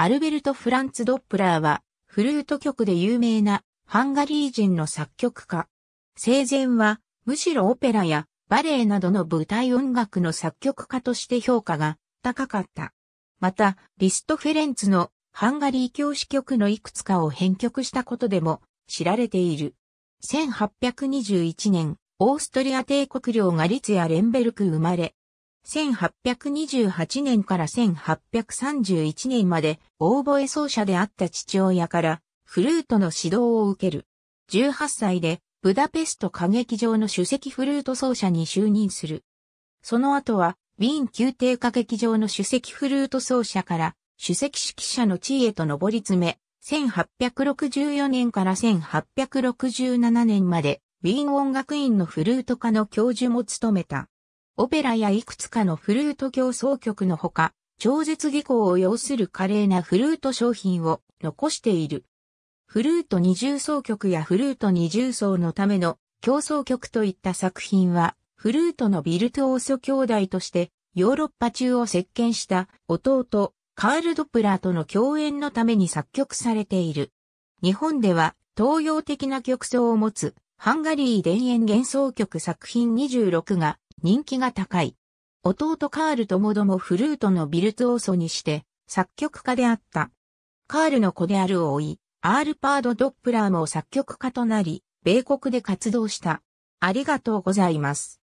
アルベルト・フランツ・ドップラーは、フルート曲で有名なハンガリー人の作曲家。生前は、むしろオペラやバレエなどの舞台音楽の作曲家として評価が高かった。また、リスト・フェレンツのハンガリー教師曲のいくつかを編曲したことでも知られている。1821年、オーストリア帝国領ガリツヤ・レンベルク生まれ、1828年から1831年まで、オーボエ奏者であった父親から、フルートの指導を受ける。18歳で、ブダペスト歌劇場の首席フルート奏者に就任する。その後は、ウィーン宮廷歌劇場の首席フルート奏者から、首席指揮者の地位へと上り詰め、1864年から1867年まで、ウィーン音楽院のフルート科の教授も務めた。オペラやいくつかのフルート競争曲のほか、超絶技巧を要する華麗なフルート商品を残している。フルート二重奏曲やフルート二重奏のための競争曲といった作品は、フルートのビルトオーソ兄弟としてヨーロッパ中を席巻した弟、カール・ドプラーとの共演のために作曲されている。日本では東洋的な曲奏を持つハンガリー田園幻想曲作品26が人気が高い。弟カールともどもフルートのビルツオーソにして作曲家であった。カールの子である老い、アールパード・ドップラーも作曲家となり、米国で活動した。ありがとうございます。